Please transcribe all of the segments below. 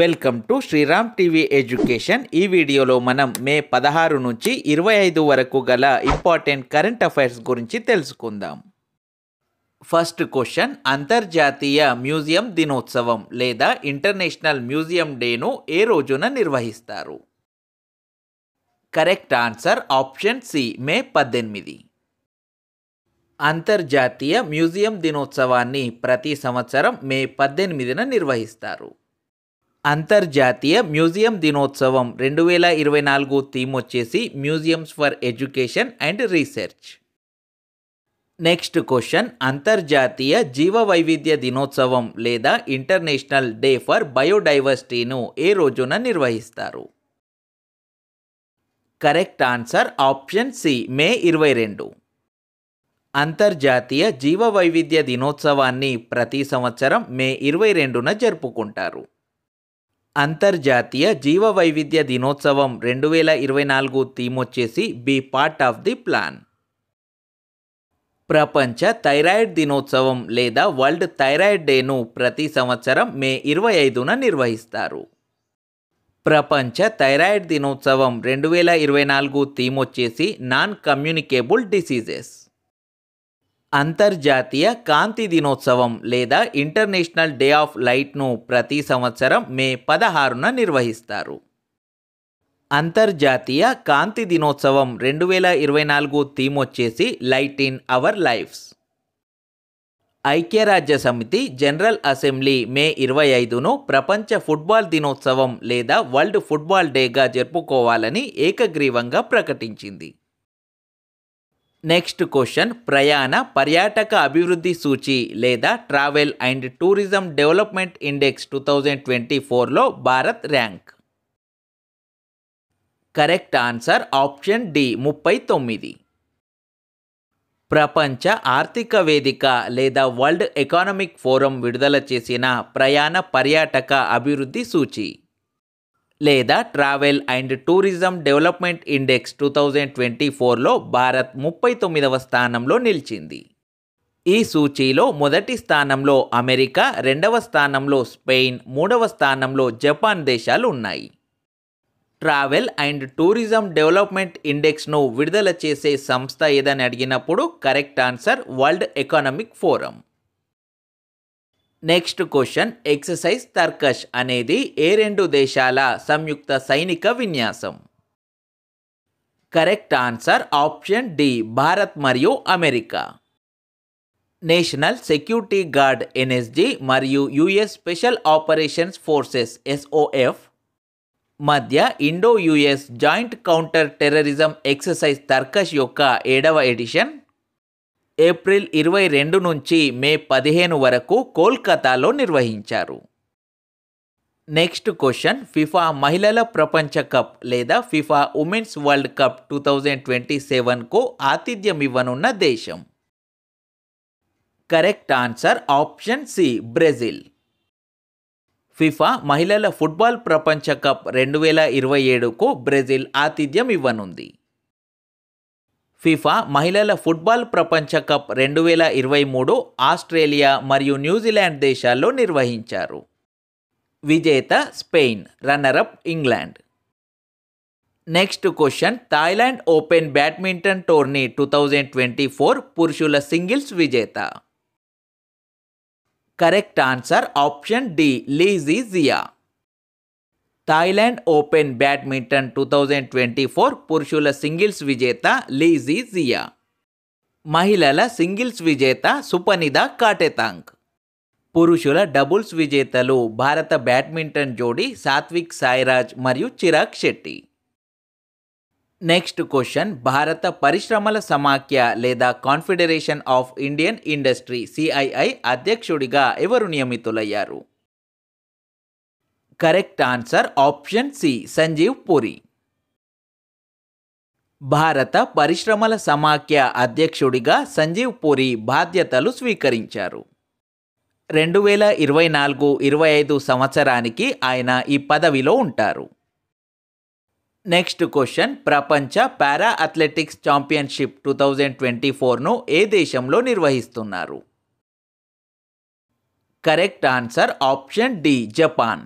welcome to Sriram TV education ఈ వీడియోలో మనం మే పదహారు నుంచి ఇరవై ఐదు వరకు గల ఇంపార్టెంట్ కరెంట్ అఫైర్స్ గురించి తెలుసుకుందాం ఫస్ట్ క్వశ్చన్ అంతర్జాతీయ మ్యూజియం దినోత్సవం లేదా ఇంటర్నేషనల్ మ్యూజియం డేను ఏ రోజున నిర్వహిస్తారు correct answer option C May పద్దెనిమిది అంతర్జాతీయ మ్యూజియం దినోత్సవాన్ని ప్రతి సంవత్సరం మే పద్దెనిమిదిన నిర్వహిస్తారు అంతర్జాతీయ మ్యూజియం దినోత్సవం రెండు వేల ఇరవై నాలుగు థీమ్ వచ్చేసి museums for education and research next question అంతర్జాతీయ జీవ వైవిధ్య దినోత్సవం లేదా ఇంటర్నేషనల్ డే ఫర్ బయోడైవర్సిటీను ఏ రోజున నిర్వహిస్తారు correct answer option C May ఇరవై రెండు అంతర్జాతీయ జీవ వైవిధ్య దినోత్సవాన్ని ప్రతి సంవత్సరం మే ఇరవై రెండున జరుపుకుంటారు అంతర్జాతీయ జీవవైవిధ్య దినోత్సవం రెండు వేల ఇరవై నాలుగు థీమ్ వచ్చేసి be part of the plan ప్రపంచ థైరాయిడ్ దినోత్సవం లేదా వరల్డ్ థైరాయిడ్ డేను ప్రతి సంవత్సరం మే ఇరవై ఐదున నిర్వహిస్తారు ప్రపంచ థైరాయిడ్ దినోత్సవం రెండు వేల ఇరవై నాలుగు థీమ్ వచ్చేసి నాన్ కమ్యూనికేబుల్ డిసీజెస్ అంతర్జాతీయ కాంతి దినోత్సవం లేదా ఇంటర్నేషనల్ డే ఆఫ్ లైట్ను ప్రతి సంవత్సరం మే పదహారున నిర్వహిస్తారు అంతర్జాతీయ కాంతి దినోత్సవం రెండు వేల ఇరవై నాలుగు థీమ్ వచ్చేసి లైట్ ఇన్ అవర్ లైఫ్స్ ఐక్యరాజ్య సమితి జనరల్ అసెంబ్లీ మే ఇరవై ఐదును ప్రపంచ ఫుట్బాల్ దినోత్సవం లేదా వరల్డ్ ఫుట్బాల్ డేగా జరుపుకోవాలని ఏకగ్రీవంగా ప్రకటించింది నెక్స్ట్ క్వశ్చన్ ప్రయాణ పర్యాటక అభివృద్ధి సూచి లేదా travel and tourism development index two thousand twenty ఫోర్లో Bharat rank correct answer option D ముప్పై తొమ్మిది ప్రపంచ ఆర్థిక వేదిక లేదా వరల్డ్ ఎకానమిక్ ఫోరం విడుదల చేసిన ప్రయాణ పర్యాటక అభివృద్ధి సూచి లేదా travel and tourism development index two thousand twenty ఫోర్లో భారత్ ముప్పై తొమ్మిదవ స్థానంలో నిలిచింది ఈ సూచీలో మొదటి స్థానంలో అమెరికా రెండవ స్థానంలో స్పెయిన్ మూడవ స్థానంలో జపాన్ దేశాలు ఉన్నాయి ట్రావెల్ అండ్ టూరిజం డెవలప్మెంట్ ఇండెక్స్ను విడుదల చేసే సంస్థ ఏదని అడిగినప్పుడు correct answer World Economic Forum next question exercise Tarkash అనేది ఏ రెండు దేశాల సంయుక్త సైనిక విన్యాసం correct answer option D Bharat మరియు America National Security Guard NSG మరియు US Special Operations Forces SOF మధ్య Indo US joint counter terrorism exercise Tarkash యొక్క ఏడవ ఎడిషన్ ఏప్రిల్ ఇరవై రెండు నుంచి మే పదిహేను వరకు కోల్కతాలో నిర్వహించారు నెక్స్ట్ క్వశ్చన్ ఫిఫా మహిళల ప్రపంచ కప్ లేదా FIFA women's world cup two thousand twenty సెవెన్కు ఆతిథ్యం ఇవ్వనున్న దేశం correct answer option C Brazil FIFA మహిళల ఫుట్బాల్ ప్రపంచ కప్ రెండు వేల ఇరవై ఏడుకు బ్రెజిల్ ఆతిథ్యం ఇవ్వనుంది ఫిఫా మహిళల ఫుట్బాల్ ప్రపంచ కప్ రెండు వేల ఇరవై మూడు ఆస్ట్రేలియా మరియు న్యూజిలాండ్ దేశాల్లో నిర్వహించారు విజేత Spain runner-up England next question Thailand open badminton tourney two thousand twenty four పురుషుల సింగిల్స్ విజేత correct answer option D Lizzie Jiya Thailand open badminton two thousand twenty four పురుషుల సింగిల్స్ విజేత లీజీ జియా మహిళల సింగిల్స్ విజేత సుపనిద కాటెతాంగ్ పురుషుల డబుల్స్ విజేతలు భారత బ్యాడ్మింటన్ జోడీ సాత్విక్ సాయిరాజ్ మరియు చిరాగ్ శెట్టి నెక్స్ట్ క్వశ్చన్ భారత పరిశ్రమల సమాఖ్య లేదా confederation of Indian industry CII అధ్యక్షుడిగా ఎవరు నియమితులయ్యారు correct answer option C Sanjiv Puri భారత పరిశ్రమల సమాఖ్య అధ్యక్షుడిగా సంజీవ్ పూరి బాధ్యతలు స్వీకరించారు రెండు వేల ఇరవై నాలుగు ఇరవై ఐదు సంవత్సరానికి ఆయన ఈ పదవిలో ఉంటారు నెక్స్ట్ క్వశ్చన్ ప్రపంచ para athletics championship two thousand twenty ఫోర్ను ఏ దేశంలో నిర్వహిస్తున్నారు correct answer option D Japan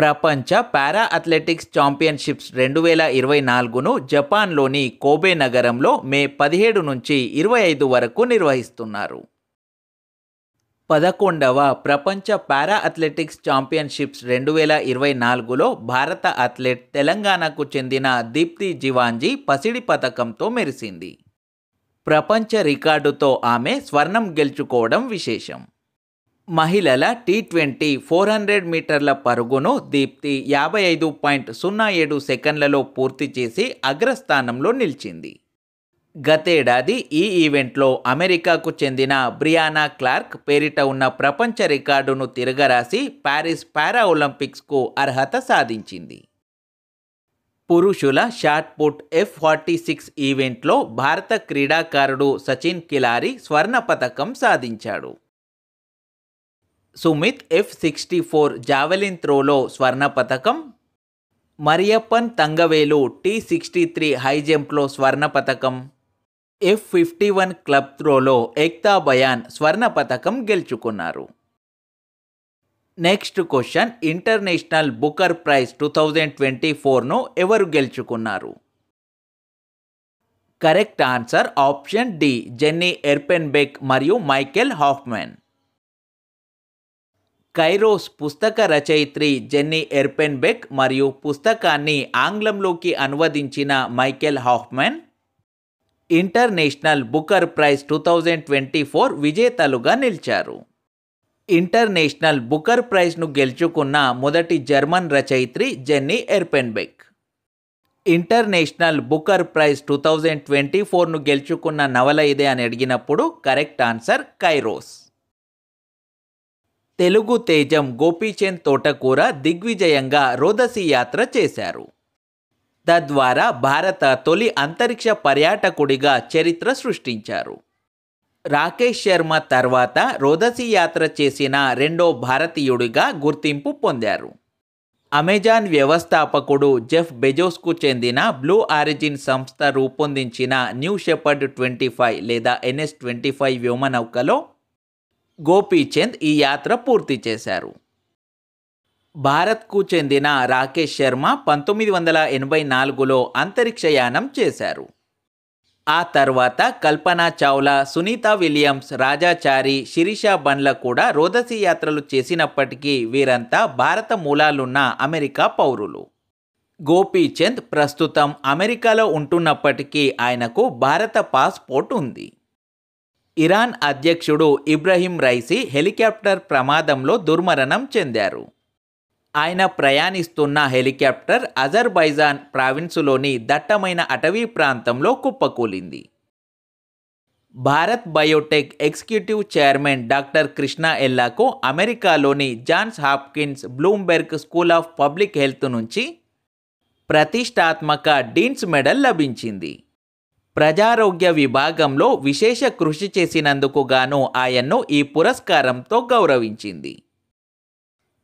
ప్రపంచ పారా అథ్లెటిక్స్ ఛాంపియన్షిప్స్ రెండు వేల ఇరవై నాలుగును జపాన్లోని కోబే నగరంలో మే పదిహేడు నుంచి ఇరవై ఐదు వరకు నిర్వహిస్తున్నారు పదకొండవ ప్రపంచ పారా అథ్లెటిక్స్ ఛాంపియన్షిప్స్ రెండు వేల ఇరవై నాలుగులో భారత అథ్లెట్ తెలంగాణకు చెందిన దీప్తి జివాంజీ పసిడి పథకంతో మెరిసింది ప్రపంచ రికార్డుతో ఆమె స్వర్ణం గెలుచుకోవడం విశేషం మహిళల టీ ట్వంటీ ఫోర్ హండ్రెడ్ మీటర్ల పరుగును దీప్తి యాభై ఐదు పాయింట్ సున్నా ఏడు సెకండ్లలో పూర్తి చేసి అగ్రస్థానంలో నిలిచింది గతేడాది ఈ ఈవెంట్లో అమెరికాకు చెందిన బ్రియానా క్లార్క్ పేరిట ఉన్న ప్రపంచ రికార్డును తిరగరాసి ప్యారిస్ పారా ఒలింపిక్స్కు అర్హత సాధించింది పురుషుల shot put F forty six ఈవెంట్లో భారత క్రీడాకారుడు సచిన్ కిలారి స్వర్ణ పథకం సాధించాడు Sumit F sixty four javelin త్రోలో స్వర్ణ పథకం Mariyappan Thangavelu T sixty three high జంప్లో స్వర్ణ పథకం ఎఫ్ ఫిఫ్టీ వన్ క్లబ్ త్రోలో ఏక్తా బయాన్ స్వర్ణ పథకం గెలుచుకున్నారు next question international Booker prize two thousand twenty ఫోర్ను ఎవరు గెలుచుకున్నారు correct answer option D Jenny Erpenbeck మరియు మైకెల్ హాఫ్మెన్ కైరోస్ పుస్తక రచయిత్రి జెన్నీ ఎర్పెన్బెక్ మరియు పుస్తకాన్ని ఆంగ్లంలోకి అనువదించిన Michael Hofmann international Booker prize two thousand twenty four విజేతలుగా నిలిచారు ఇంటర్నేషనల్ బుకర్ ప్రైజ్ను గెలుచుకున్న మొదటి జర్మన్ రచయిత్రి Jenny Erpenbeck international Booker prize two thousand twenty ఫోర్ను గెలుచుకున్న నవల ఇదే అని అడిగినప్పుడు కరెక్ట్ ఆన్సర్ కైరోస్ తెలుగు తేజం గోపీచంద్ తోటకూర దిగ్విజయంగా రోదసి యాత్ర చేశారు తద్వారా భారత తొలి అంతరిక్ష పర్యాటకుడిగా చరిత్ర సృష్టించారు రాకేష్ శర్మ తర్వాత రోదసి యాత్ర చేసిన రెండో భారతీయుడిగా గుర్తింపు పొందారు అమెజాన్ వ్యవస్థాపకుడు జెఫ్ బెజోస్కు చెందిన బ్లూ ఆరిజిన్ సంస్థ రూపొందించిన న్యూ షెపర్డ్ ట్వంటీ ఫైవ్ లేదా ఎన్ఎస్ ట్వంటీ ఫైవ్ వ్యోమనౌకలో గోపీచంద్ ఈ యాత్ర పూర్తి చేశారు భారత్కు చెందిన రాకేష్ శర్మ పంతొమ్మిది వందల ఎనభై నాలుగులో అంతరిక్షయానం చేశారు ఆ తర్వాత కల్పనా చావ్లా సునీత విలియమ్స్ రాజాచారి శిరీష బండ్ల కూడా రోదసి యాత్రలు చేసినప్పటికీ వీరంతా భారత మూలాలున్న అమెరికా పౌరులు గోపీచంద్ ప్రస్తుతం అమెరికాలో ఉంటున్నప్పటికీ ఆయనకు భారత పాస్పోర్ట్ ఉంది ఇరాన్ అధ్యక్షుడు ఇబ్రహీం రైసీ హెలికాప్టర్ ప్రమాదంలో దుర్మరణం చెందారు ఆయన ప్రయాణిస్తున్న హెలికాప్టర్ అజర్బైజాన్ ప్రావిన్సులోని దట్టమైన అటవీ ప్రాంతంలో కుప్పకూలింది Bharat Biotech executive chairman doctor Krishna ఎల్లాకు అమెరికాలోని Johns Hopkins Bloomberg school of public health నుంచి ప్రతిష్టాత్మక డీన్స్ మెడల్ లభించింది ప్రజారోగ్య విభాగంలో విశేష కృషి చేసినందుకు గాను ఆయన్ను ఈ పురస్కారంతో గౌరవించింది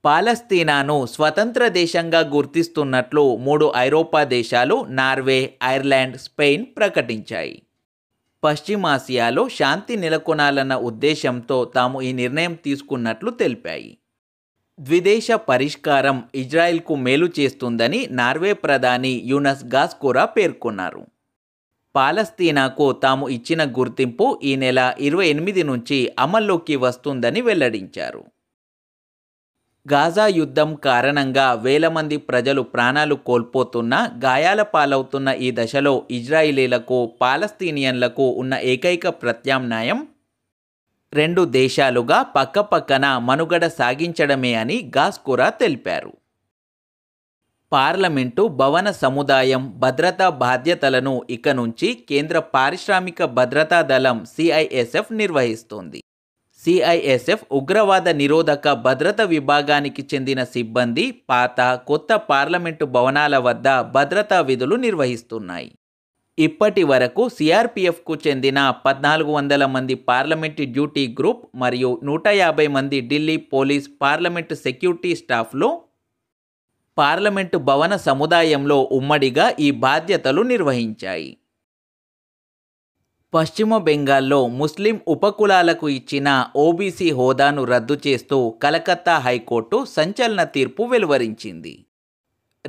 పాలస్తీనాను స్వతంత్ర దేశంగా గుర్తిస్తున్నట్లు మూడు ఐరోపా దేశాలు నార్వే ఐర్లాండ్ స్పెయిన్ ప్రకటించాయి పశ్చిమాసియాలో శాంతి నెలకొనాలన్న ఉద్దేశంతో తాము ఈ నిర్ణయం తీసుకున్నట్లు తెలిపాయి ద్విదేశ పరిష్కారం ఇజ్రాయెల్కు మేలు చేస్తుందని నార్వే ప్రధాని యూనస్ గాస్కోరా పేర్కొన్నారు పాలస్తీనాకు తాము ఇచ్చిన గుర్తింపు ఈ నెల ఇరవై ఎనిమిది నుంచి అమల్లోకి వస్తుందని వెల్లడించారు గాజా యుద్ధం కారణంగా వేల మంది ప్రజలు ప్రాణాలు కోల్పోతున్న గాయాల పాలవుతున్న ఈ దశలో ఇజ్రాయిలీలకు పాలస్తీనియన్లకు ఉన్న ఏకైక ప్రత్యామ్నాయం రెండు దేశాలుగా పక్కపక్కన మనుగడ సాగించడమే అని గాస్కురా తెలిపారు పార్లమెంటు భవన సముదాయం భద్రతా బాధ్యతలను ఇక నుంచి కేంద్ర పారిశ్రామిక భద్రతా దళం సిఐఎస్ఎఫ్ నిర్వహిస్తోంది సిఐఎస్ఎఫ్ ఉగ్రవాద నిరోధక భద్రత విభాగానికి చెందిన సిబ్బంది పాత కొత్త పార్లమెంటు భవనాల వద్ద భద్రతా విధులు నిర్వహిస్తున్నాయి ఇప్పటి వరకు సిఆర్పిఎఫ్కు చెందిన పద్నాలుగు వందల మంది పార్లమెంట్ డ్యూటీ గ్రూప్ మరియు నూట యాభై మంది ఢిల్లీ పోలీస్ పార్లమెంటు సెక్యూరిటీ స్టాఫ్లు పార్లమెంటు భవన సముదాయంలో ఉమ్మడిగా ఈ బాధ్యతలు నిర్వహించాయి పశ్చిమ బెంగాల్లో ముస్లిం ఉపకులాలకు ఇచ్చిన ఓబీసీ హోదాను రద్దు చేస్తూ కలకత్తా హైకోర్టు సంచలన తీర్పు వెలువరించింది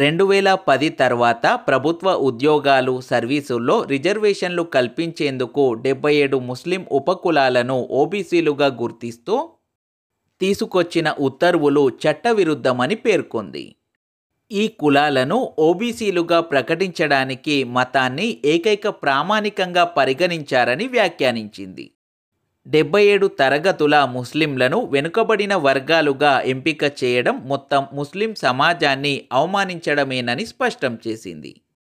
రెండు వేల పది తర్వాత ప్రభుత్వ ఉద్యోగాలు సర్వీసుల్లో రిజర్వేషన్లు కల్పించేందుకు డెబ్బై ఏడు ముస్లిం ఉపకులాలను ఓబీసీలుగా గుర్తిస్తూ తీసుకొచ్చిన ఉత్తర్వులు చట్టవిరుద్ధమని పేర్కొంది ఈ కులాలను ఓబీసీలుగా ప్రకటించడానికి మతాన్ని ఏకైక ప్రామాణికంగా పరిగణించారని వ్యాఖ్యానించింది డెబ్బై ఏడు తరగతుల ముస్లింలను వెనుకబడిన వర్గాలుగా ఎంపిక చేయడం మొత్తం ముస్లిం సమాజాన్ని అవమానించడమేనని స్పష్టం చేసింది